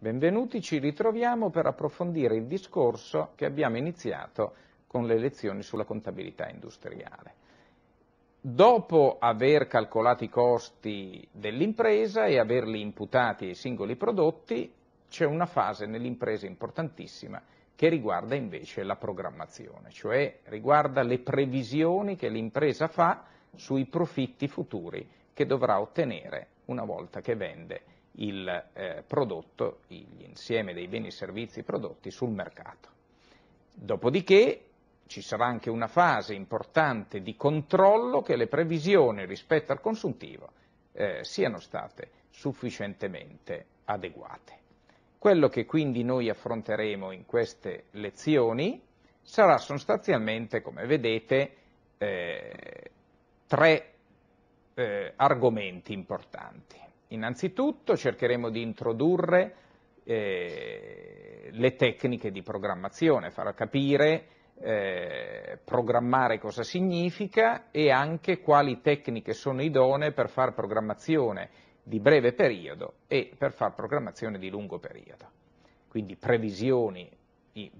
Benvenuti, ci ritroviamo per approfondire il discorso che abbiamo iniziato con le lezioni sulla contabilità industriale. Dopo aver calcolato i costi dell'impresa e averli imputati ai singoli prodotti, c'è una fase nell'impresa importantissima che riguarda invece la programmazione, cioè riguarda le previsioni che l'impresa fa sui profitti futuri che dovrà ottenere una volta che vende il eh, prodotto, l'insieme dei beni e servizi prodotti sul mercato. Dopodiché ci sarà anche una fase importante di controllo che le previsioni rispetto al consuntivo eh, siano state sufficientemente adeguate. Quello che quindi noi affronteremo in queste lezioni sarà sostanzialmente, come vedete, eh, tre eh, argomenti importanti. Innanzitutto cercheremo di introdurre eh, le tecniche di programmazione, far capire eh, programmare cosa significa e anche quali tecniche sono idonee per fare programmazione di breve periodo e per fare programmazione di lungo periodo. Quindi previsioni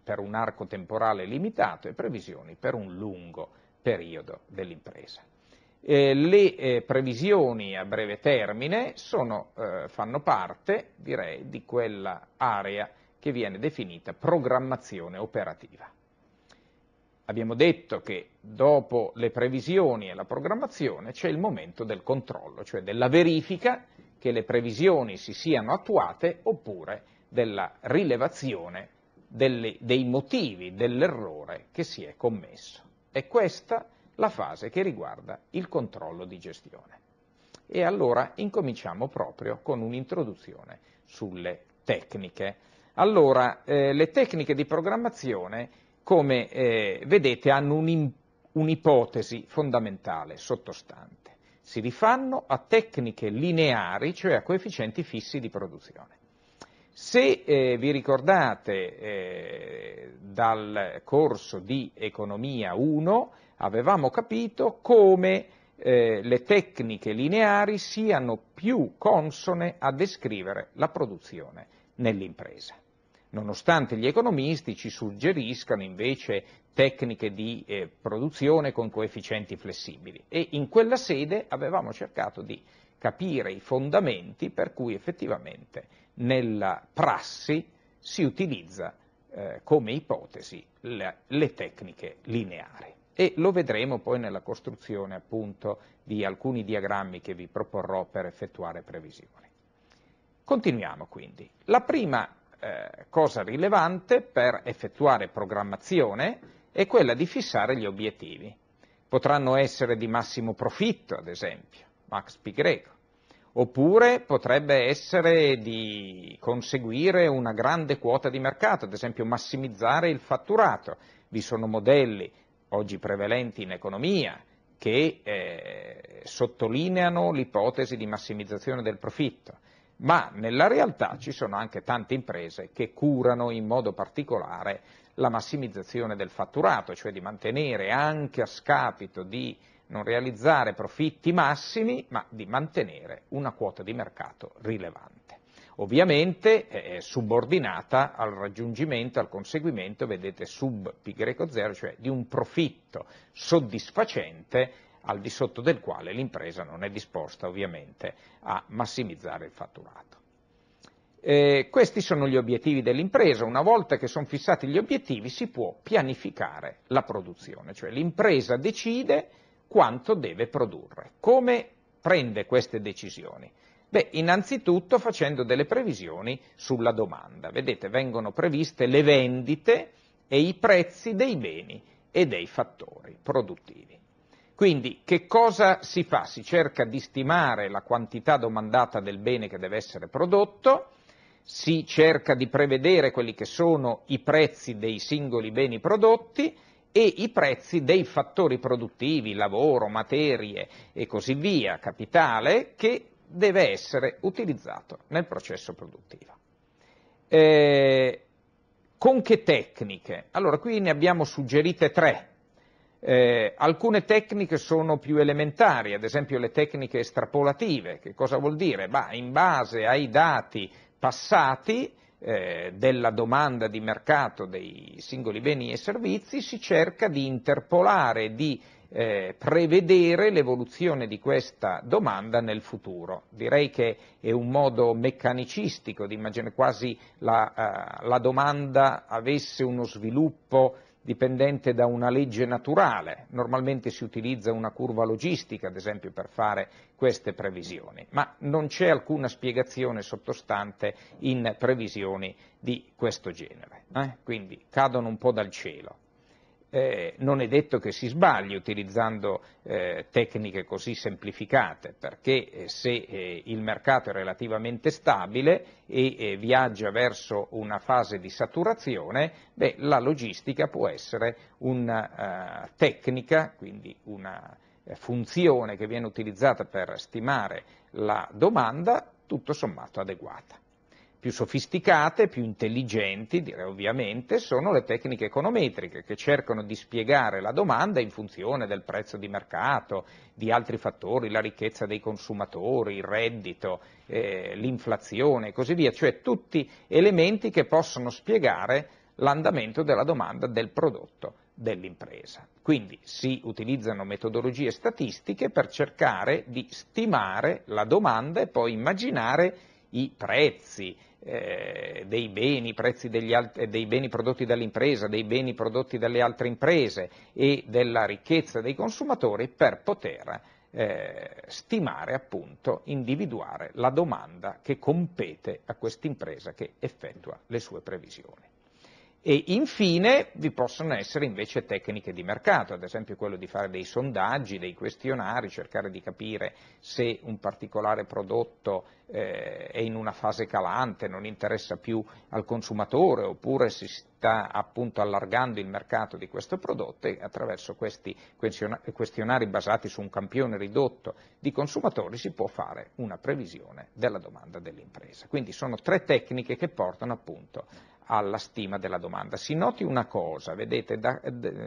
per un arco temporale limitato e previsioni per un lungo periodo dell'impresa. Eh, le eh, previsioni a breve termine sono, eh, fanno parte, direi, di quella area che viene definita programmazione operativa. Abbiamo detto che dopo le previsioni e la programmazione c'è il momento del controllo, cioè della verifica che le previsioni si siano attuate oppure della rilevazione delle, dei motivi dell'errore che si è commesso. E questa la fase che riguarda il controllo di gestione. E allora incominciamo proprio con un'introduzione sulle tecniche. Allora, eh, le tecniche di programmazione, come eh, vedete, hanno un'ipotesi fondamentale sottostante. Si rifanno a tecniche lineari, cioè a coefficienti fissi di produzione. Se eh, vi ricordate eh, dal corso di Economia 1, avevamo capito come eh, le tecniche lineari siano più consone a descrivere la produzione nell'impresa. Nonostante gli economisti ci suggeriscano invece tecniche di eh, produzione con coefficienti flessibili e in quella sede avevamo cercato di capire i fondamenti per cui effettivamente nella prassi si utilizza eh, come ipotesi le, le tecniche lineari e lo vedremo poi nella costruzione appunto di alcuni diagrammi che vi proporrò per effettuare previsioni. Continuiamo quindi. La prima eh, cosa rilevante per effettuare programmazione è quella di fissare gli obiettivi. Potranno essere di massimo profitto, ad esempio, max pi greco, oppure potrebbe essere di conseguire una grande quota di mercato, ad esempio massimizzare il fatturato. Vi sono modelli oggi prevalenti in economia, che eh, sottolineano l'ipotesi di massimizzazione del profitto, ma nella realtà ci sono anche tante imprese che curano in modo particolare la massimizzazione del fatturato, cioè di mantenere anche a scapito di non realizzare profitti massimi, ma di mantenere una quota di mercato rilevante ovviamente eh, è subordinata al raggiungimento, al conseguimento, vedete sub pi greco 0, cioè di un profitto soddisfacente al di sotto del quale l'impresa non è disposta ovviamente a massimizzare il fatturato. Eh, questi sono gli obiettivi dell'impresa, una volta che sono fissati gli obiettivi si può pianificare la produzione, cioè l'impresa decide quanto deve produrre, come prende queste decisioni. Beh, innanzitutto facendo delle previsioni sulla domanda. Vedete, vengono previste le vendite e i prezzi dei beni e dei fattori produttivi. Quindi che cosa si fa? Si cerca di stimare la quantità domandata del bene che deve essere prodotto, si cerca di prevedere quelli che sono i prezzi dei singoli beni prodotti e i prezzi dei fattori produttivi, lavoro, materie e così via, capitale, che deve essere utilizzato nel processo produttivo. Eh, con che tecniche? Allora, qui ne abbiamo suggerite tre. Eh, alcune tecniche sono più elementari, ad esempio le tecniche estrapolative. Che cosa vuol dire? Bah, in base ai dati passati eh, della domanda di mercato dei singoli beni e servizi si cerca di interpolare, di eh, prevedere l'evoluzione di questa domanda nel futuro. Direi che è un modo meccanicistico di immaginare quasi la, eh, la domanda avesse uno sviluppo dipendente da una legge naturale. Normalmente si utilizza una curva logistica, ad esempio, per fare queste previsioni, ma non c'è alcuna spiegazione sottostante in previsioni di questo genere. Eh? Quindi cadono un po' dal cielo eh, non è detto che si sbagli utilizzando eh, tecniche così semplificate, perché eh, se eh, il mercato è relativamente stabile e eh, viaggia verso una fase di saturazione, beh, la logistica può essere una eh, tecnica, quindi una funzione che viene utilizzata per stimare la domanda, tutto sommato adeguata più sofisticate, più intelligenti, direi ovviamente, sono le tecniche econometriche che cercano di spiegare la domanda in funzione del prezzo di mercato, di altri fattori, la ricchezza dei consumatori, il reddito, eh, l'inflazione e così via, cioè tutti elementi che possono spiegare l'andamento della domanda del prodotto dell'impresa. Quindi si utilizzano metodologie statistiche per cercare di stimare la domanda e poi immaginare i prezzi, eh, dei beni, prezzi degli alt- eh, dei beni prodotti dall'impresa, dei beni prodotti dalle altre imprese e della ricchezza dei consumatori per poter eh, stimare, appunto, individuare la domanda che compete a quest'impresa che effettua le sue previsioni. E infine vi possono essere invece tecniche di mercato, ad esempio quello di fare dei sondaggi, dei questionari, cercare di capire se un particolare prodotto eh, è in una fase calante, non interessa più al consumatore oppure si sta appunto allargando il mercato di questo prodotto e attraverso questi questionari basati su un campione ridotto di consumatori si può fare una previsione della domanda dell'impresa. Quindi sono tre tecniche che portano appunto alla stima della domanda. Si noti una cosa, vedete, da,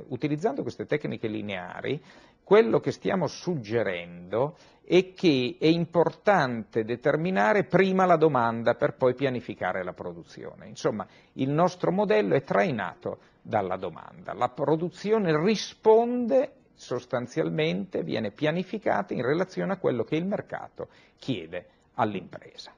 utilizzando queste tecniche lineari quello che stiamo suggerendo è che è importante determinare prima la domanda per poi pianificare la produzione. Insomma, il nostro modello è trainato dalla domanda. La produzione risponde sostanzialmente, viene pianificata in relazione a quello che il mercato chiede all'impresa.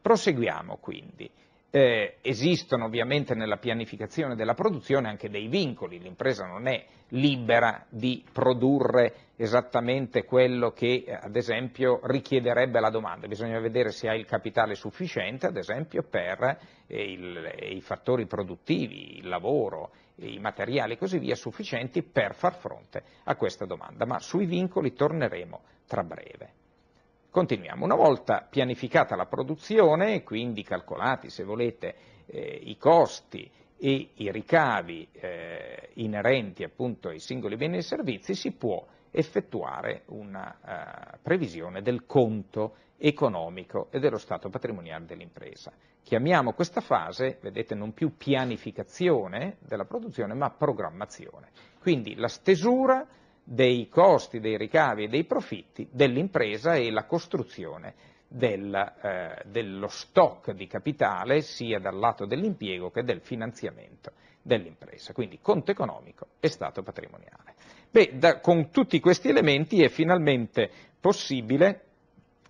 Proseguiamo quindi eh, esistono ovviamente nella pianificazione della produzione anche dei vincoli, l'impresa non è libera di produrre esattamente quello che ad esempio richiederebbe la domanda, bisogna vedere se ha il capitale sufficiente ad esempio per eh, il, eh, i fattori produttivi, il lavoro, eh, i materiali e così via sufficienti per far fronte a questa domanda, ma sui vincoli torneremo tra breve. Continuiamo. Una volta pianificata la produzione, quindi calcolati se volete eh, i costi e i ricavi eh, inerenti appunto ai singoli beni e servizi, si può effettuare una eh, previsione del conto economico e dello stato patrimoniale dell'impresa. Chiamiamo questa fase, vedete, non più pianificazione della produzione, ma programmazione. Quindi la stesura dei costi, dei ricavi e dei profitti dell'impresa e la costruzione del, eh, dello stock di capitale sia dal lato dell'impiego che del finanziamento dell'impresa. Quindi conto economico e stato patrimoniale. Beh, da, con tutti questi elementi è finalmente possibile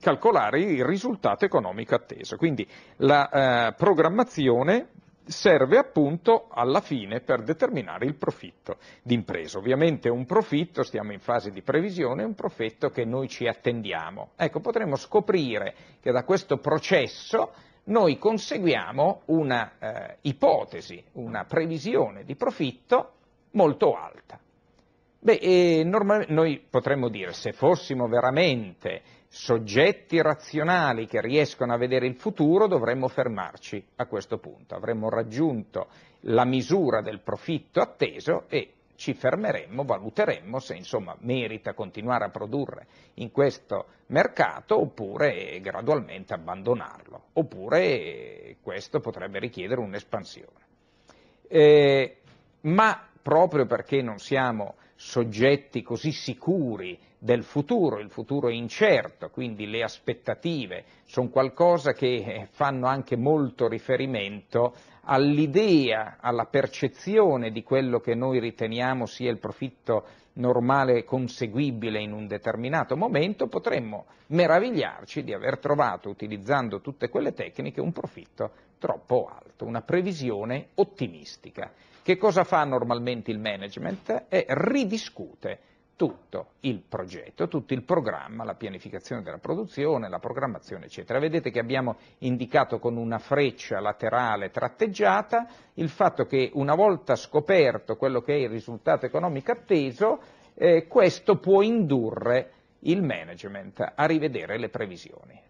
calcolare il risultato economico atteso. Quindi la eh, programmazione serve appunto alla fine per determinare il profitto d'impresa. Ovviamente un profitto, stiamo in fase di previsione, è un profitto che noi ci attendiamo. Ecco, potremmo scoprire che da questo processo noi conseguiamo una eh, ipotesi, una previsione di profitto molto alta. Beh, normal- noi potremmo dire se fossimo veramente soggetti razionali che riescono a vedere il futuro, dovremmo fermarci a questo punto. Avremmo raggiunto la misura del profitto atteso e ci fermeremmo, valuteremmo se insomma merita continuare a produrre in questo mercato oppure gradualmente abbandonarlo, oppure questo potrebbe richiedere un'espansione. Eh, ma proprio perché non siamo soggetti così sicuri del futuro, il futuro è incerto, quindi le aspettative sono qualcosa che eh, fanno anche molto riferimento all'idea, alla percezione di quello che noi riteniamo sia il profitto normale conseguibile in un determinato momento, potremmo meravigliarci di aver trovato, utilizzando tutte quelle tecniche, un profitto troppo alto, una previsione ottimistica. Che cosa fa normalmente il management? È ridiscute tutto il progetto, tutto il programma, la pianificazione della produzione, la programmazione, eccetera. Vedete che abbiamo indicato con una freccia laterale tratteggiata il fatto che una volta scoperto quello che è il risultato economico atteso, eh, questo può indurre il management a rivedere le previsioni.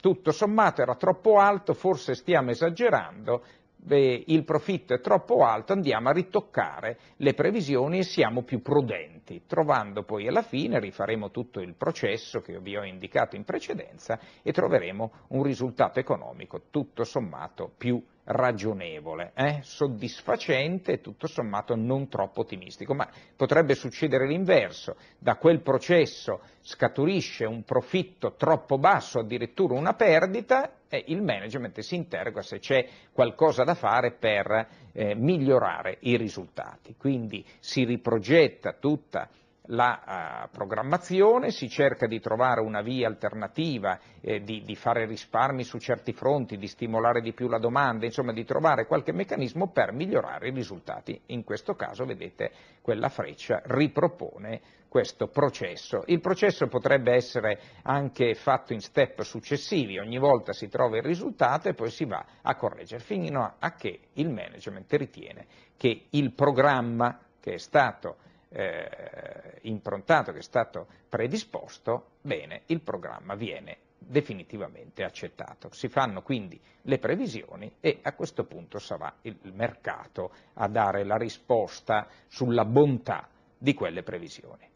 Tutto sommato era troppo alto, forse stiamo esagerando, eh, il profitto è troppo alto, andiamo a ritoccare le previsioni e siamo più prudenti, trovando poi alla fine, rifaremo tutto il processo che vi ho indicato in precedenza e troveremo un risultato economico tutto sommato più ragionevole, eh? soddisfacente e tutto sommato non troppo ottimistico, ma potrebbe succedere l'inverso, da quel processo scaturisce un profitto troppo basso, addirittura una perdita e il management si interroga se c'è qualcosa da fare per eh, migliorare i risultati. Quindi si riprogetta tutta la uh, programmazione, si cerca di trovare una via alternativa, eh, di, di, fare risparmi su certi fronti, di stimolare di più la domanda, insomma di trovare qualche meccanismo per migliorare i risultati. In questo caso, vedete, quella freccia ripropone questo processo. Il processo potrebbe essere anche fatto in step successivi, ogni volta si trova il risultato e poi si va a correggere, fino a, a che il management ritiene che il programma che è stato eh, improntato, che è stato predisposto, bene, il programma viene definitivamente accettato. Si fanno quindi le previsioni e a questo punto sarà il mercato a dare la risposta sulla bontà di quelle previsioni.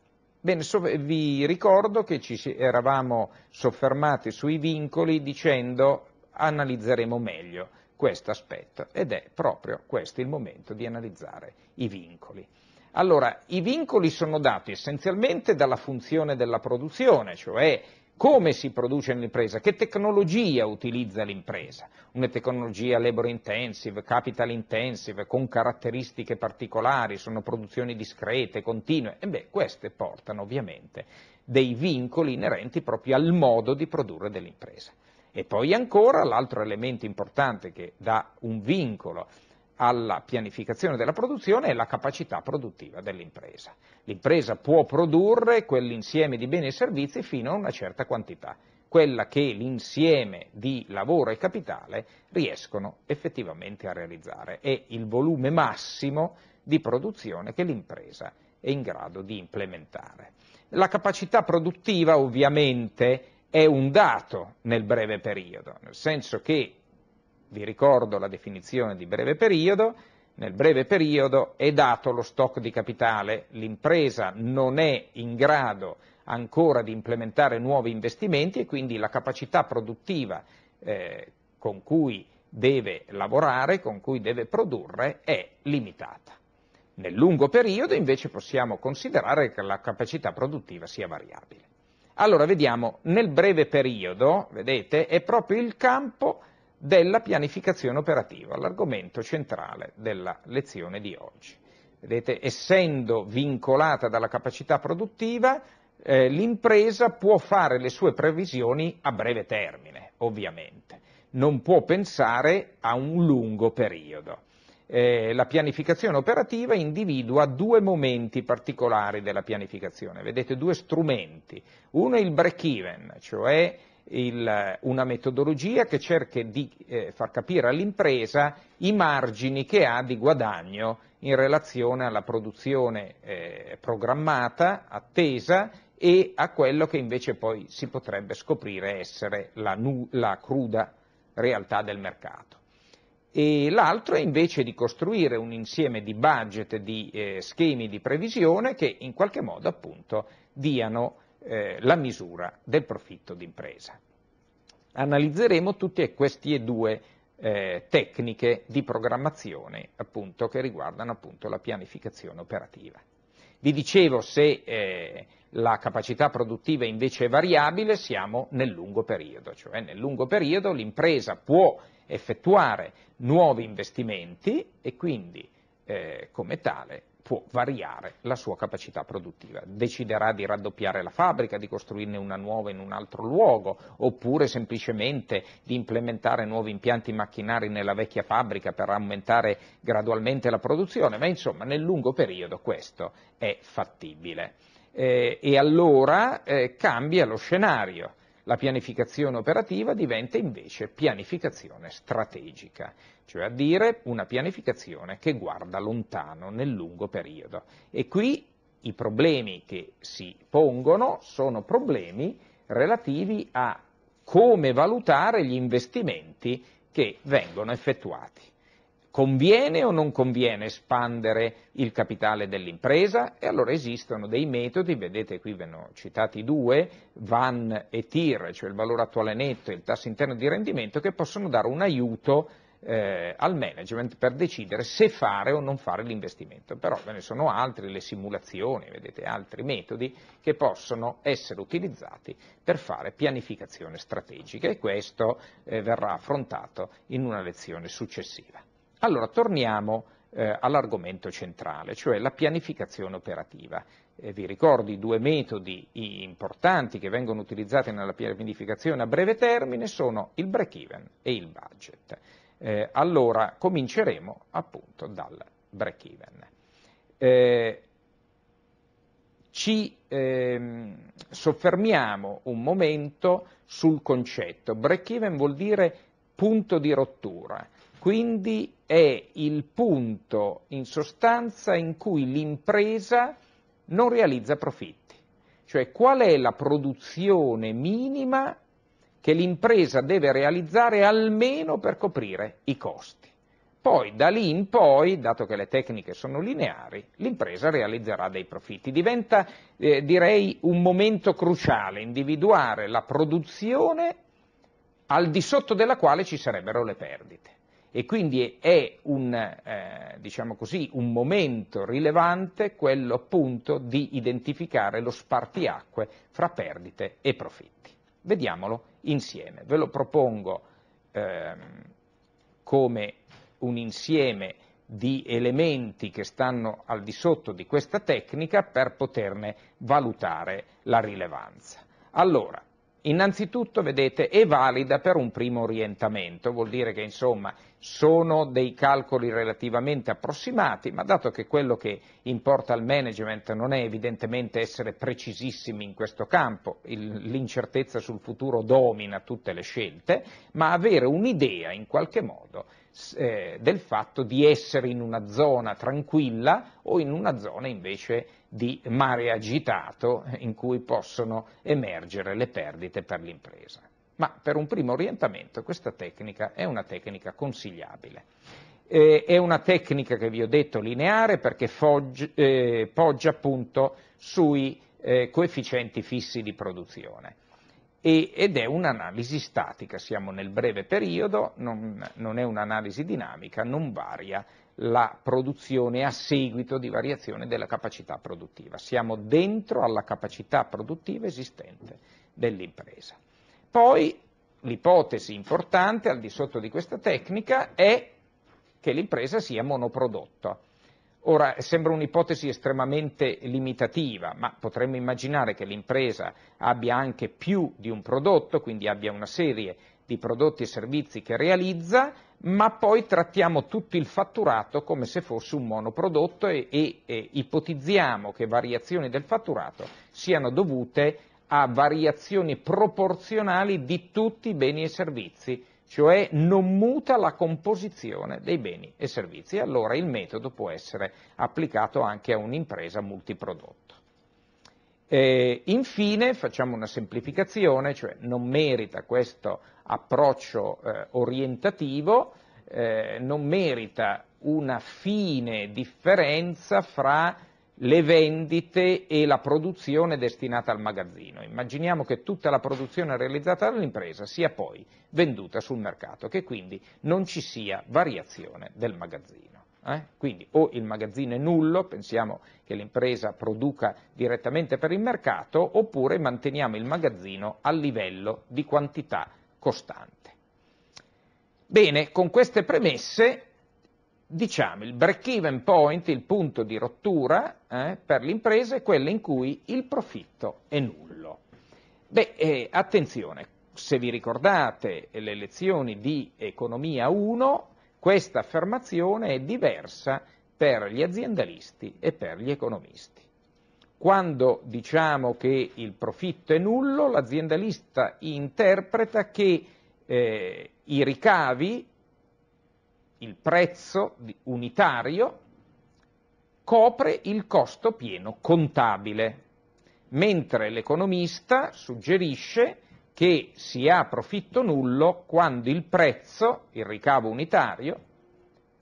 Bene, so, vi ricordo che ci eravamo soffermati sui vincoli dicendo analizzeremo meglio questo aspetto ed è proprio questo il momento di analizzare i vincoli. Allora, i vincoli sono dati essenzialmente dalla funzione della produzione, cioè come si produce un'impresa, che tecnologia utilizza l'impresa, una tecnologia labor intensive, capital intensive, con caratteristiche particolari, sono produzioni discrete, continue, e beh, queste portano ovviamente dei vincoli inerenti proprio al modo di produrre dell'impresa. E poi ancora l'altro elemento importante che dà un vincolo alla pianificazione della produzione e alla capacità produttiva dell'impresa. L'impresa può produrre quell'insieme di beni e servizi fino a una certa quantità, quella che l'insieme di lavoro e capitale riescono effettivamente a realizzare, è il volume massimo di produzione che l'impresa è in grado di implementare. La capacità produttiva ovviamente è un dato nel breve periodo, nel senso che vi ricordo la definizione di breve periodo, nel breve periodo è dato lo stock di capitale, l'impresa non è in grado ancora di implementare nuovi investimenti e quindi la capacità produttiva eh, con cui deve lavorare, con cui deve produrre, è limitata. Nel lungo periodo invece possiamo considerare che la capacità produttiva sia variabile. Allora vediamo, nel breve periodo, vedete, è proprio il campo della pianificazione operativa, l'argomento centrale della lezione di oggi. Vedete, essendo vincolata dalla capacità produttiva, eh, l'impresa può fare le sue previsioni a breve termine, ovviamente, non può pensare a un lungo periodo. Eh, la pianificazione operativa individua due momenti particolari della pianificazione, vedete due strumenti. Uno è il break even, cioè il, eh, una metodologia che cerchi di eh, far capire all'impresa i margini che ha di guadagno in relazione alla produzione eh, programmata, attesa e a quello che invece poi si potrebbe scoprire essere la, nu- la cruda realtà del mercato. E l'altro è invece di costruire un insieme di budget, di eh, schemi di previsione che in qualche modo appunto diano eh, la misura del profitto d'impresa. Analizzeremo tutte queste due eh, tecniche di programmazione appunto, che riguardano appunto, la pianificazione operativa. Vi dicevo se eh, la capacità produttiva invece è variabile siamo nel lungo periodo, cioè nel lungo periodo l'impresa può effettuare nuovi investimenti e quindi eh, come tale può variare la sua capacità produttiva, deciderà di raddoppiare la fabbrica, di costruirne una nuova in un altro luogo, oppure semplicemente di implementare nuovi impianti macchinari nella vecchia fabbrica per aumentare gradualmente la produzione, ma insomma nel lungo periodo questo è fattibile. Eh, e allora eh, cambia lo scenario. La pianificazione operativa diventa invece pianificazione strategica cioè a dire una pianificazione che guarda lontano nel lungo periodo. E qui i problemi che si pongono sono problemi relativi a come valutare gli investimenti che vengono effettuati. Conviene o non conviene espandere il capitale dell'impresa? E allora esistono dei metodi, vedete qui ve ne ho citati due, VAN e TIR, cioè il valore attuale netto e il tasso interno di rendimento, che possono dare un aiuto eh, al management per decidere se fare o non fare l'investimento, però ve ne sono altri, le simulazioni, vedete, altri metodi che possono essere utilizzati per fare pianificazione strategica e questo eh, verrà affrontato in una lezione successiva. Allora, torniamo eh, all'argomento centrale, cioè la pianificazione operativa. Eh, vi ricordo i due metodi importanti che vengono utilizzati nella pianificazione a breve termine sono il break-even e il budget eh, allora cominceremo appunto dal break even. Eh, ci ehm, soffermiamo un momento sul concetto. Break even vuol dire punto di rottura, quindi è il punto in sostanza in cui l'impresa non realizza profitti, cioè qual è la produzione minima che l'impresa deve realizzare almeno per coprire i costi. Poi da lì in poi, dato che le tecniche sono lineari, l'impresa realizzerà dei profitti. Diventa, eh, direi, un momento cruciale individuare la produzione al di sotto della quale ci sarebbero le perdite. E quindi è un, eh, diciamo così, un momento rilevante quello appunto di identificare lo spartiacque fra perdite e profitti. Vediamolo insieme. Ve lo propongo ehm, come un insieme di elementi che stanno al di sotto di questa tecnica per poterne valutare la rilevanza. Allora, Innanzitutto, vedete, è valida per un primo orientamento, vuol dire che insomma sono dei calcoli relativamente approssimati, ma dato che quello che importa al management non è evidentemente essere precisissimi in questo campo, il, l'incertezza sul futuro domina tutte le scelte, ma avere un'idea in qualche modo eh, del fatto di essere in una zona tranquilla o in una zona invece di mare agitato in cui possono emergere le perdite per l'impresa. Ma per un primo orientamento questa tecnica è una tecnica consigliabile. Eh, è una tecnica che vi ho detto lineare perché eh, poggia appunto sui coefficienti fissi di produzione e, ed è un'analisi statica, siamo nel breve periodo, non, non è un'analisi dinamica, non varia la produzione a seguito di variazione della capacità produttiva, siamo dentro alla capacità produttiva esistente dell'impresa. Poi l'ipotesi importante al di sotto di questa tecnica è che l'impresa sia monoprodotto. Ora sembra un'ipotesi estremamente limitativa, ma potremmo immaginare che l'impresa abbia anche più di un prodotto, quindi abbia una serie di prodotti e servizi che realizza, ma poi trattiamo tutto il fatturato come se fosse un monoprodotto e, e, e ipotizziamo che variazioni del fatturato siano dovute a variazioni proporzionali di tutti i beni e servizi cioè non muta la composizione dei beni e servizi, allora il metodo può essere applicato anche a un'impresa multiprodotto. E infine facciamo una semplificazione, cioè non merita questo approccio eh, orientativo, eh, non merita una fine differenza fra le vendite e la produzione destinata al magazzino. Immaginiamo che tutta la produzione realizzata dall'impresa sia poi venduta sul mercato, che quindi non ci sia variazione del magazzino. Eh? Quindi o il magazzino è nullo, pensiamo che l'impresa produca direttamente per il mercato, oppure manteniamo il magazzino a livello di quantità costante. Bene, con queste premesse diciamo, il break-even point, il punto di rottura eh, per l'impresa è quello in cui il profitto è nullo. Beh, eh, attenzione, se vi ricordate le lezioni di Economia 1, questa affermazione è diversa per gli aziendalisti e per gli economisti. Quando diciamo che il profitto è nullo, l'aziendalista interpreta che eh, i ricavi il prezzo unitario copre il costo pieno contabile, mentre l'economista suggerisce che si ha profitto nullo quando il prezzo, il ricavo unitario,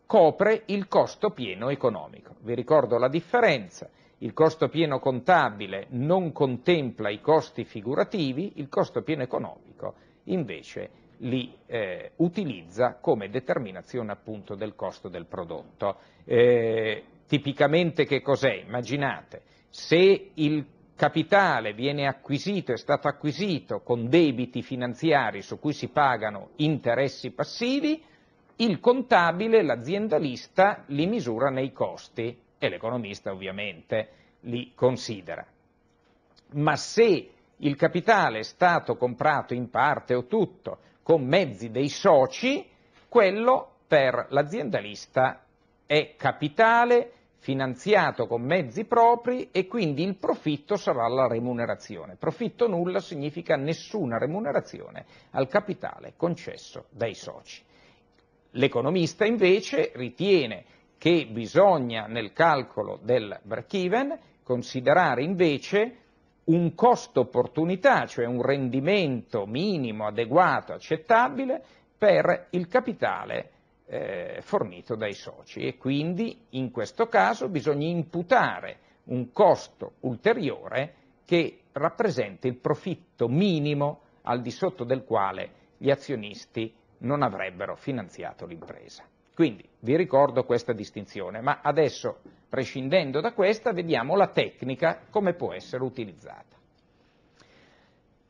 copre il costo pieno economico. Vi ricordo la differenza, il costo pieno contabile non contempla i costi figurativi, il costo pieno economico invece è li eh, utilizza come determinazione appunto del costo del prodotto. Eh, tipicamente che cos'è? Immaginate, se il capitale viene acquisito, è stato acquisito con debiti finanziari su cui si pagano interessi passivi, il contabile, l'aziendalista, li misura nei costi e l'economista ovviamente li considera. Ma se il capitale è stato comprato in parte o tutto con mezzi dei soci, quello per l'aziendalista è capitale finanziato con mezzi propri e quindi il profitto sarà la remunerazione. Profitto nulla significa nessuna remunerazione al capitale concesso dai soci. L'economista invece ritiene che bisogna nel calcolo del break-even considerare invece un costo opportunità, cioè un rendimento minimo, adeguato, accettabile per il capitale eh, fornito dai soci e quindi in questo caso bisogna imputare un costo ulteriore che rappresenta il profitto minimo al di sotto del quale gli azionisti non avrebbero finanziato l'impresa. Quindi vi ricordo questa distinzione, ma adesso, prescindendo da questa, vediamo la tecnica come può essere utilizzata.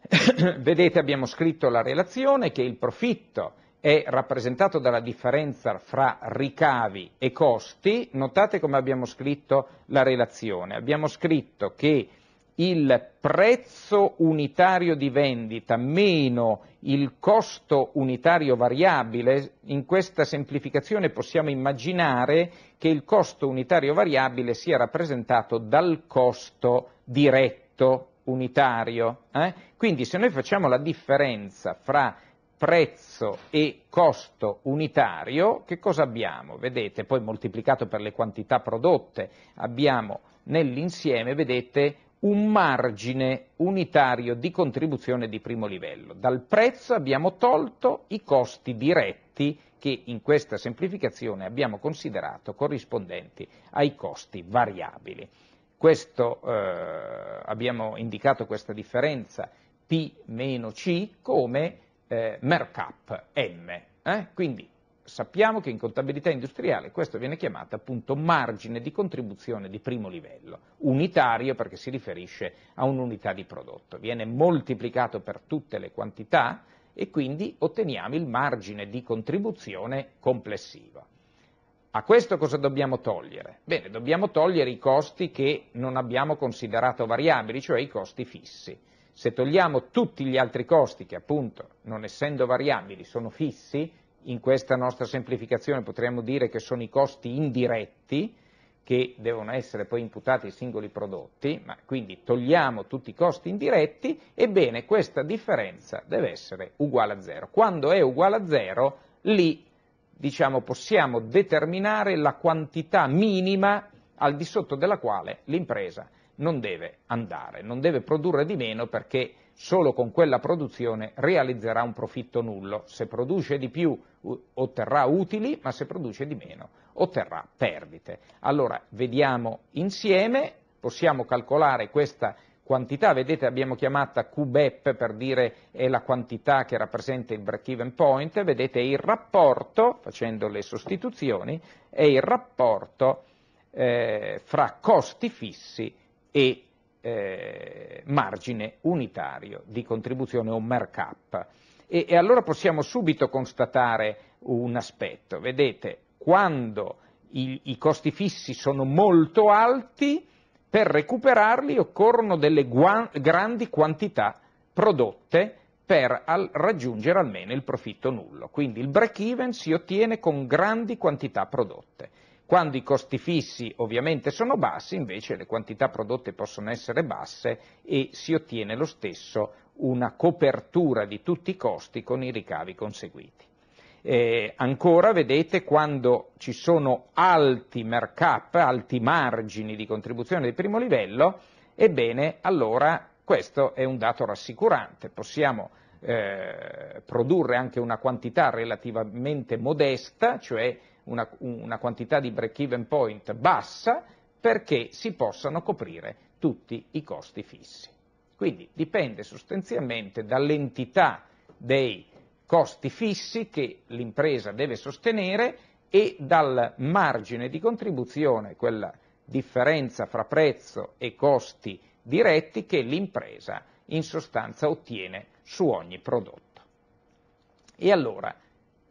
Vedete abbiamo scritto la relazione che il profitto è rappresentato dalla differenza fra ricavi e costi, notate come abbiamo scritto la relazione, abbiamo scritto che il prezzo unitario di vendita meno il costo unitario variabile, in questa semplificazione possiamo immaginare che il costo unitario variabile sia rappresentato dal costo diretto unitario. Eh? Quindi se noi facciamo la differenza fra prezzo e costo unitario, che cosa abbiamo? Vedete, poi moltiplicato per le quantità prodotte, abbiamo nell'insieme, vedete, un margine unitario di contribuzione di primo livello. Dal prezzo abbiamo tolto i costi diretti che in questa semplificazione abbiamo considerato corrispondenti ai costi variabili. Questo, eh, abbiamo indicato questa differenza P-C come eh, mercup M, eh? quindi sappiamo che in contabilità industriale questo viene chiamato appunto margine di contribuzione di primo livello, unitario perché si riferisce a un'unità di prodotto, viene moltiplicato per tutte le quantità e quindi otteniamo il margine di contribuzione complessivo. A questo cosa dobbiamo togliere? Bene, dobbiamo togliere i costi che non abbiamo considerato variabili, cioè i costi fissi. Se togliamo tutti gli altri costi che appunto non essendo variabili sono fissi, in questa nostra semplificazione potremmo dire che sono i costi indiretti che devono essere poi imputati ai singoli prodotti, ma quindi togliamo tutti i costi indiretti, ebbene questa differenza deve essere uguale a zero. Quando è uguale a zero, lì diciamo, possiamo determinare la quantità minima al di sotto della quale l'impresa non deve andare, non deve produrre di meno perché solo con quella produzione realizzerà un profitto nullo, se produce di più otterrà utili, ma se produce di meno otterrà perdite. Allora vediamo insieme, possiamo calcolare questa quantità, vedete abbiamo chiamata QBEP per dire è la quantità che rappresenta il break even point, vedete il rapporto, facendo le sostituzioni, è il rapporto eh, fra costi fissi e eh, margine unitario di contribuzione o markup. E, e allora possiamo subito constatare un aspetto, vedete, quando i, i costi fissi sono molto alti, per recuperarli occorrono delle guan- grandi quantità prodotte per al- raggiungere almeno il profitto nullo. Quindi il break even si ottiene con grandi quantità prodotte. Quando i costi fissi ovviamente sono bassi, invece le quantità prodotte possono essere basse e si ottiene lo stesso una copertura di tutti i costi con i ricavi conseguiti. Eh, ancora vedete quando ci sono alti markup, alti margini di contribuzione di primo livello, ebbene allora questo è un dato rassicurante, possiamo eh, produrre anche una quantità relativamente modesta, cioè una, una quantità di break-even point bassa perché si possano coprire tutti i costi fissi. Quindi dipende sostanzialmente dall'entità dei costi fissi che l'impresa deve sostenere e dal margine di contribuzione, quella differenza fra prezzo e costi diretti che l'impresa in sostanza ottiene su ogni prodotto. E allora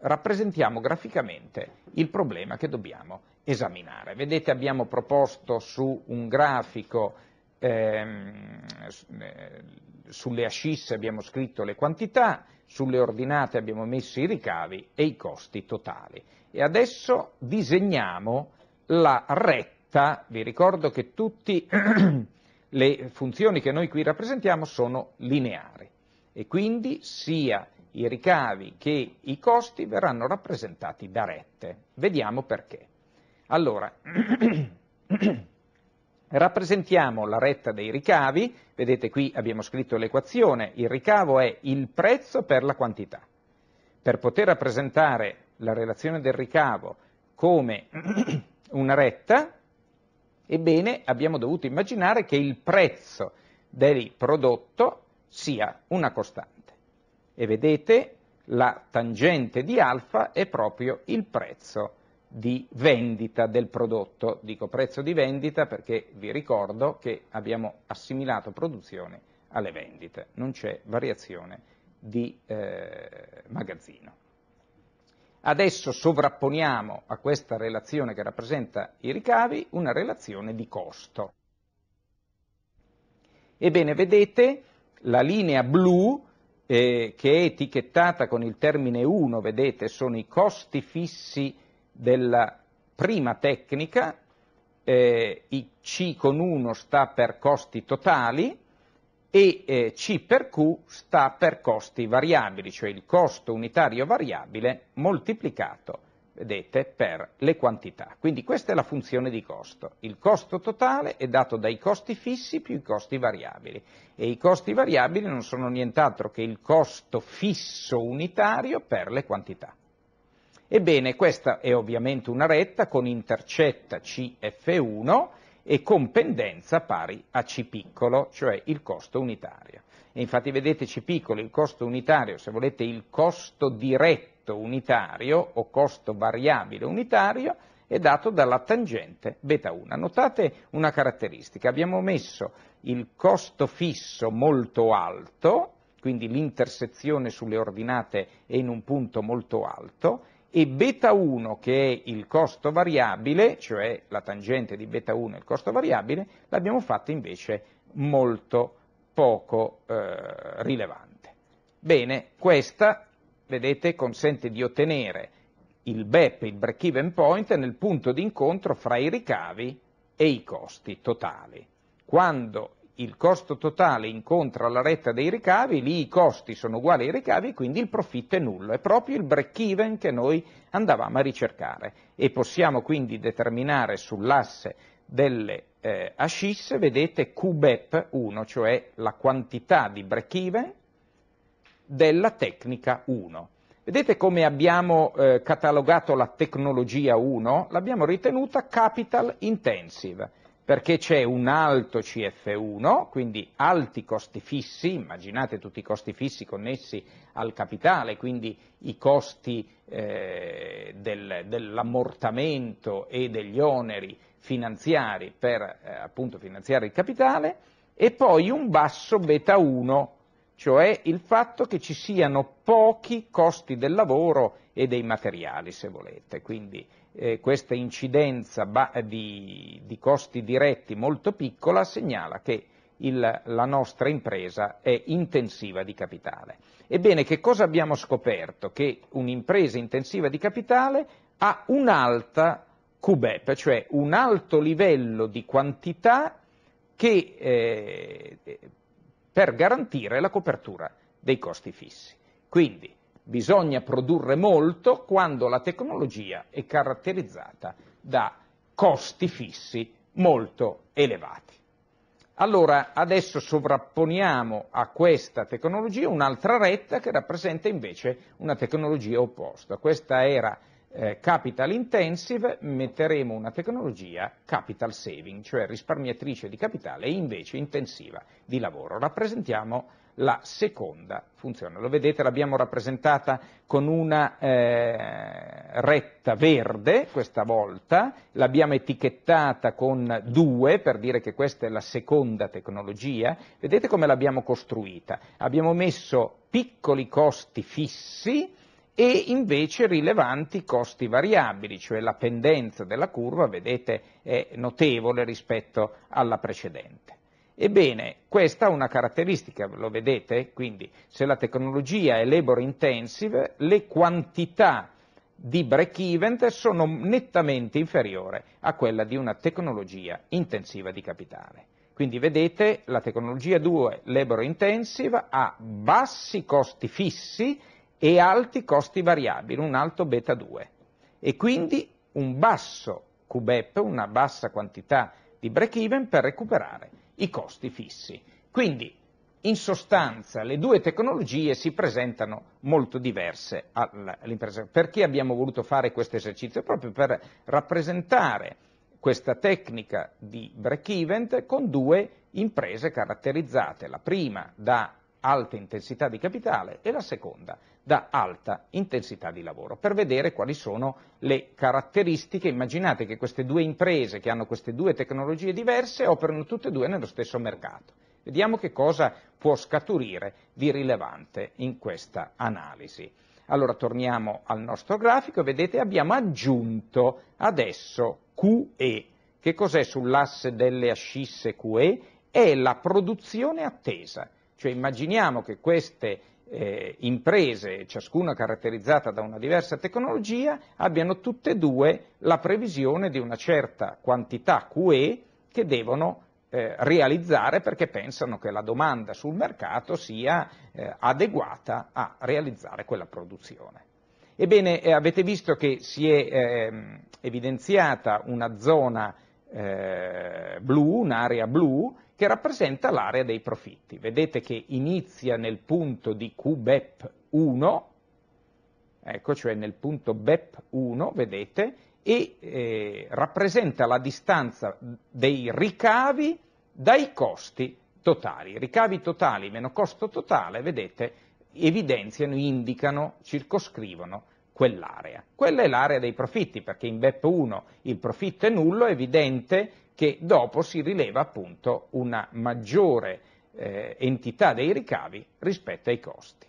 rappresentiamo graficamente il problema che dobbiamo esaminare. Vedete abbiamo proposto su un grafico ehm, eh, sulle ascisse abbiamo scritto le quantità, sulle ordinate abbiamo messo i ricavi e i costi totali. E adesso disegniamo la retta, vi ricordo che tutte le funzioni che noi qui rappresentiamo sono lineari e quindi sia i ricavi che i costi verranno rappresentati da rette. Vediamo perché. Allora, rappresentiamo la retta dei ricavi, vedete qui abbiamo scritto l'equazione, il ricavo è il prezzo per la quantità. Per poter rappresentare la relazione del ricavo come una retta, ebbene abbiamo dovuto immaginare che il prezzo del prodotto sia una costante e vedete la tangente di alfa è proprio il prezzo di vendita del prodotto. Dico prezzo di vendita perché vi ricordo che abbiamo assimilato produzione alle vendite, non c'è variazione di eh, magazzino. Adesso sovrapponiamo a questa relazione che rappresenta i ricavi una relazione di costo. Ebbene, vedete la linea blu eh, che è etichettata con il termine 1, vedete, sono i costi fissi della prima tecnica, eh, i C con 1 sta per costi totali e eh, C per Q sta per costi variabili, cioè il costo unitario variabile moltiplicato vedete, per le quantità. Quindi questa è la funzione di costo. Il costo totale è dato dai costi fissi più i costi variabili e i costi variabili non sono nient'altro che il costo fisso unitario per le quantità. Ebbene, questa è ovviamente una retta con intercetta CF1 e con pendenza pari a C piccolo, cioè il costo unitario. E infatti vedete C piccolo, il costo unitario, se volete il costo diretto costo unitario o costo variabile unitario è dato dalla tangente beta 1. Notate una caratteristica, abbiamo messo il costo fisso molto alto, quindi l'intersezione sulle ordinate è in un punto molto alto, e beta 1 che è il costo variabile, cioè la tangente di beta 1 è il costo variabile, l'abbiamo fatta invece molto poco eh, rilevante. Bene, questa vedete, consente di ottenere il BEP, il break even point, nel punto di incontro fra i ricavi e i costi totali. Quando il costo totale incontra la retta dei ricavi, lì i costi sono uguali ai ricavi, quindi il profitto è nullo, è proprio il break even che noi andavamo a ricercare e possiamo quindi determinare sull'asse delle eh, ascisse, vedete QBEP 1, cioè la quantità di break even della tecnica 1. Vedete come abbiamo eh, catalogato la tecnologia 1? L'abbiamo ritenuta capital intensive, perché c'è un alto CF1, quindi alti costi fissi, immaginate tutti i costi fissi connessi al capitale, quindi i costi eh, del, dell'ammortamento e degli oneri finanziari per eh, appunto finanziare il capitale, e poi un basso beta 1 cioè il fatto che ci siano pochi costi del lavoro e dei materiali, se volete. Quindi eh, questa incidenza di, di, costi diretti molto piccola segnala che il, la nostra impresa è intensiva di capitale. Ebbene, che cosa abbiamo scoperto? Che un'impresa intensiva di capitale ha un'alta QBEP, cioè un alto livello di quantità che eh, per garantire la copertura dei costi fissi. Quindi bisogna produrre molto quando la tecnologia è caratterizzata da costi fissi molto elevati. Allora adesso sovrapponiamo a questa tecnologia un'altra retta che rappresenta invece una tecnologia opposta. Questa era eh, capital intensive metteremo una tecnologia capital saving, cioè risparmiatrice di capitale e invece intensiva di lavoro. Rappresentiamo la seconda funzione. Lo vedete, l'abbiamo rappresentata con una eh, retta verde questa volta, l'abbiamo etichettata con due per dire che questa è la seconda tecnologia. Vedete come l'abbiamo costruita? Abbiamo messo piccoli costi fissi e invece rilevanti costi variabili, cioè la pendenza della curva, vedete, è notevole rispetto alla precedente. Ebbene, questa ha una caratteristica, lo vedete? Quindi se la tecnologia è labor intensive, le quantità di break-even sono nettamente inferiori a quella di una tecnologia intensiva di capitale. Quindi vedete la tecnologia 2 labor intensive ha bassi costi fissi e alti costi variabili, un alto beta 2 e quindi un basso QBEP, una bassa quantità di break even per recuperare i costi fissi. Quindi in sostanza le due tecnologie si presentano molto diverse all'impresa. Perché abbiamo voluto fare questo esercizio? Proprio per rappresentare questa tecnica di break even con due imprese caratterizzate, la prima da alta intensità di capitale e la seconda da alta intensità di lavoro, per vedere quali sono le caratteristiche. Immaginate che queste due imprese che hanno queste due tecnologie diverse operano tutte e due nello stesso mercato. Vediamo che cosa può scaturire di rilevante in questa analisi. Allora torniamo al nostro grafico e vedete abbiamo aggiunto adesso QE. Che cos'è sull'asse delle ascisse QE? È la produzione attesa cioè immaginiamo che queste eh, imprese, ciascuna caratterizzata da una diversa tecnologia, abbiano tutte e due la previsione di una certa quantità QE che devono eh, realizzare perché pensano che la domanda sul mercato sia eh, adeguata a realizzare quella produzione. Ebbene, eh, avete visto che si è ehm, evidenziata una zona eh, blu, un'area blu, che rappresenta l'area dei profitti. Vedete che inizia nel punto di QBEP 1, ecco, cioè nel punto BEP 1, vedete, e eh, rappresenta la distanza dei ricavi dai costi totali. Ricavi totali meno costo totale, vedete, evidenziano, indicano, circoscrivono quell'area. Quella è l'area dei profitti, perché in BEP 1 il profitto è nullo, è evidente che dopo si rileva appunto una maggiore eh, entità dei ricavi rispetto ai costi.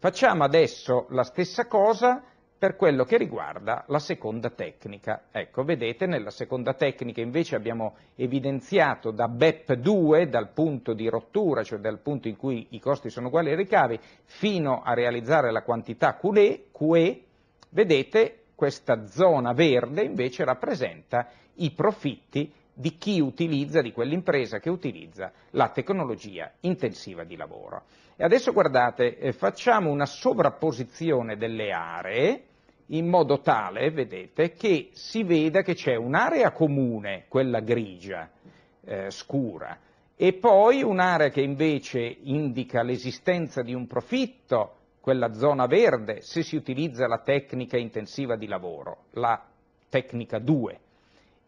Facciamo adesso la stessa cosa per quello che riguarda la seconda tecnica. Ecco, vedete, nella seconda tecnica invece abbiamo evidenziato da BEP2, dal punto di rottura, cioè dal punto in cui i costi sono uguali ai ricavi, fino a realizzare la quantità QE, QE vedete, questa zona verde invece rappresenta i profitti di chi utilizza, di quell'impresa che utilizza la tecnologia intensiva di lavoro. E adesso guardate, eh, facciamo una sovrapposizione delle aree in modo tale, vedete, che si veda che c'è un'area comune, quella grigia, eh, scura, e poi un'area che invece indica l'esistenza di un profitto, quella zona verde, se si utilizza la tecnica intensiva di lavoro, la tecnica 2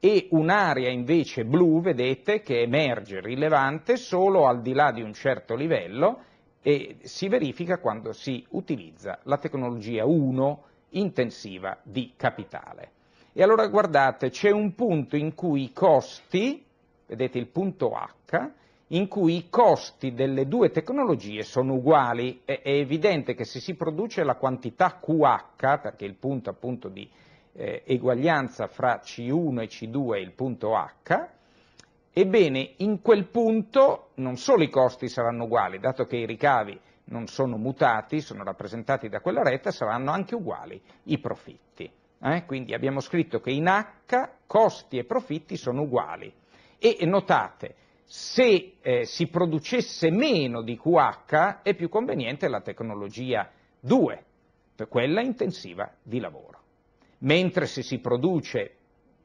e un'area invece blu, vedete, che emerge rilevante solo al di là di un certo livello e si verifica quando si utilizza la tecnologia 1 intensiva di capitale. E allora guardate, c'è un punto in cui i costi, vedete il punto H, in cui i costi delle due tecnologie sono uguali. È, è evidente che se si produce la quantità QH, perché il punto appunto di eh, eguaglianza fra C1 e C2 il punto H, ebbene in quel punto non solo i costi saranno uguali, dato che i ricavi non sono mutati, sono rappresentati da quella retta, saranno anche uguali i profitti. Eh? Quindi abbiamo scritto che in H costi e profitti sono uguali. E notate, se eh, si producesse meno di QH è più conveniente la tecnologia 2, per quella intensiva di lavoro mentre se si produce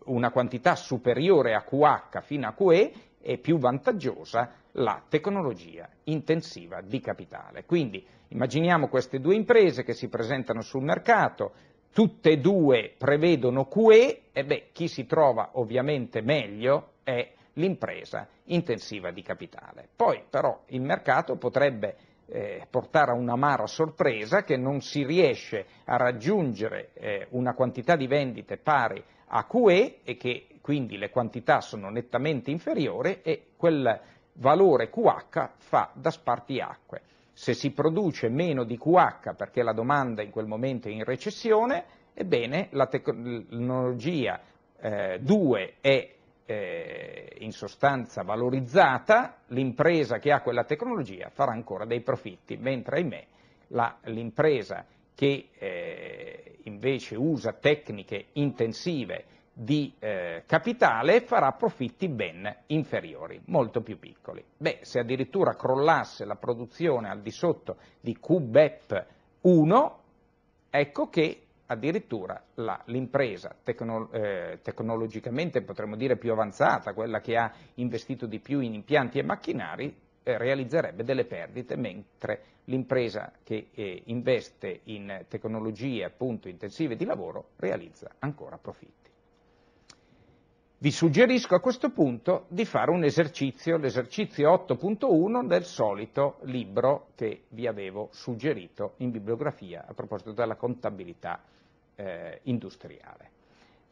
una quantità superiore a QH fino a QE è più vantaggiosa la tecnologia intensiva di capitale. Quindi immaginiamo queste due imprese che si presentano sul mercato, tutte e due prevedono QE, e beh, chi si trova ovviamente meglio è l'impresa intensiva di capitale. Poi però il mercato potrebbe eh, portare a un'amara sorpresa che non si riesce a raggiungere eh, una quantità di vendite pari a QE e che quindi le quantità sono nettamente inferiori e quel valore QH fa da spartiacque. Se si produce meno di QH perché la domanda in quel momento è in recessione, ebbene la tecnologia 2 eh, è eh, in sostanza valorizzata, l'impresa che ha quella tecnologia farà ancora dei profitti, mentre ahimè la, l'impresa che eh, invece usa tecniche intensive di eh, capitale farà profitti ben inferiori, molto più piccoli. Beh, se addirittura crollasse la produzione al di sotto di QBEP 1, ecco che addirittura la, l'impresa tecno, eh, tecnologicamente potremmo dire più avanzata, quella che ha investito di più in impianti e macchinari, eh, realizzerebbe delle perdite, mentre l'impresa che eh, investe in tecnologie appunto, intensive di lavoro realizza ancora profitti. Vi suggerisco a questo punto di fare un esercizio, l'esercizio 8.1 del solito libro che vi avevo suggerito in bibliografia a proposito della contabilità eh, industriale.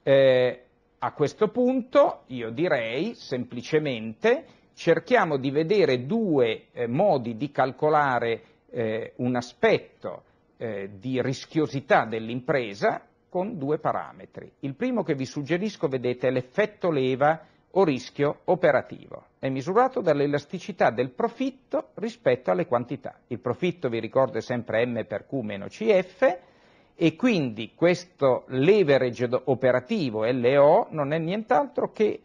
Eh, a questo punto io direi semplicemente cerchiamo di vedere due eh, modi di calcolare eh, un aspetto eh, di rischiosità dell'impresa con due parametri. Il primo che vi suggerisco, vedete, è l'effetto leva o rischio operativo. È misurato dall'elasticità del profitto rispetto alle quantità. Il profitto, vi ricordo, è sempre M per Q meno CF, e quindi questo leverage operativo LO non è nient'altro che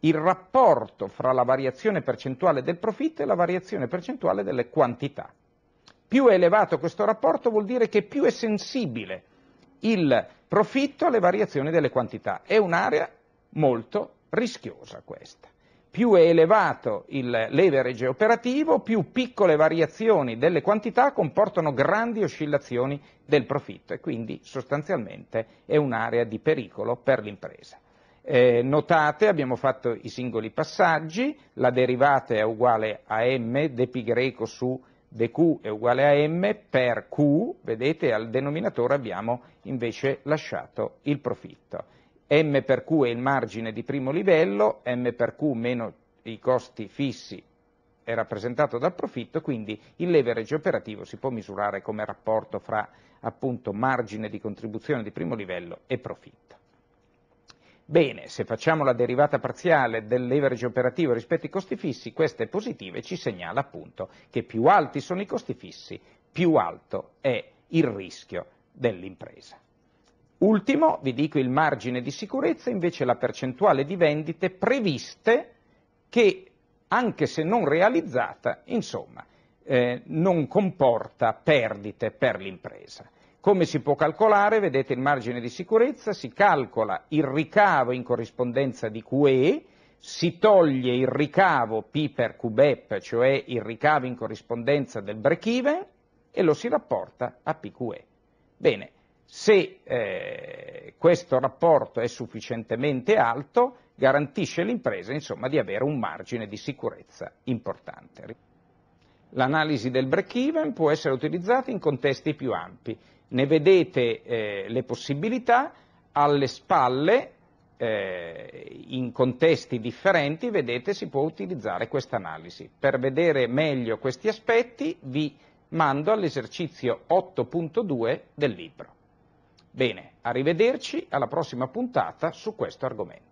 il rapporto fra la variazione percentuale del profitto e la variazione percentuale delle quantità. Più è elevato questo rapporto vuol dire che più è sensibile il profitto alle variazioni delle quantità. È un'area molto rischiosa questa più è elevato il leverage operativo, più piccole variazioni delle quantità comportano grandi oscillazioni del profitto e quindi sostanzialmente è un'area di pericolo per l'impresa. Eh, notate, abbiamo fatto i singoli passaggi, la derivata è uguale a m, dpi greco su dq è uguale a m per q, vedete al denominatore abbiamo invece lasciato il profitto. M per Q è il margine di primo livello, M per Q meno i costi fissi è rappresentato dal profitto, quindi il leverage operativo si può misurare come rapporto fra appunto margine di contribuzione di primo livello e profitto. Bene, se facciamo la derivata parziale del leverage operativo rispetto ai costi fissi, questa è positiva e ci segnala appunto che più alti sono i costi fissi, più alto è il rischio dell'impresa. Ultimo, vi dico il margine di sicurezza, invece la percentuale di vendite previste che, anche se non realizzata, insomma, eh, non comporta perdite per l'impresa. Come si può calcolare? Vedete il margine di sicurezza, si calcola il ricavo in corrispondenza di QE, si toglie il ricavo P per QBEP, cioè il ricavo in corrispondenza del break-even, e lo si rapporta a PQE. Bene, se eh, questo rapporto è sufficientemente alto, garantisce l'impresa insomma, di avere un margine di sicurezza importante. L'analisi del break-even può essere utilizzata in contesti più ampi. Ne vedete eh, le possibilità alle spalle, eh, in contesti differenti, vedete si può utilizzare questa analisi. Per vedere meglio questi aspetti vi mando all'esercizio 8.2 del libro. Bene, arrivederci alla prossima puntata su questo argomento.